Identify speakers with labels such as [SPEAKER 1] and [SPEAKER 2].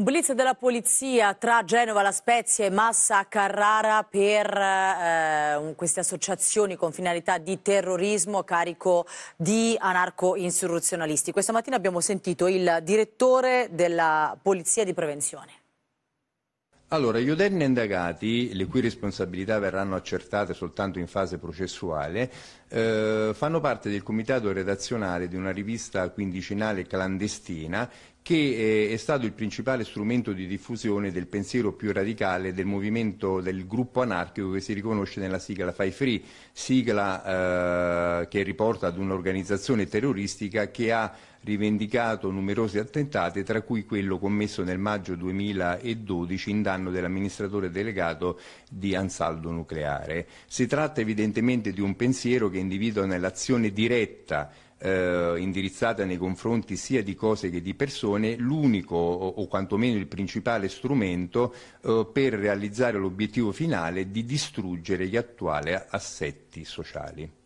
[SPEAKER 1] Un blitz della polizia tra Genova, La Spezia e Massa a Carrara per eh, queste associazioni con finalità di terrorismo a carico di anarco-insurrezionalisti. Questa mattina abbiamo sentito il direttore della Polizia di Prevenzione.
[SPEAKER 2] Allora, gli odierni indagati, le cui responsabilità verranno accertate soltanto in fase processuale, eh, fanno parte del comitato redazionale di una rivista quindicinale clandestina che eh, è stato il principale strumento di diffusione del pensiero più radicale del movimento del gruppo anarchico che si riconosce nella sigla Fai Free, sigla eh, che riporta ad un'organizzazione terroristica che ha rivendicato numerosi attentati, tra cui quello commesso nel maggio 2012 in danno dell'amministratore delegato di Ansaldo Nucleare. Si tratta evidentemente di un pensiero che individua nell'azione diretta eh, indirizzata nei confronti sia di cose che di persone, l'unico o, o quantomeno il principale strumento eh, per realizzare l'obiettivo finale di distruggere gli attuali assetti sociali.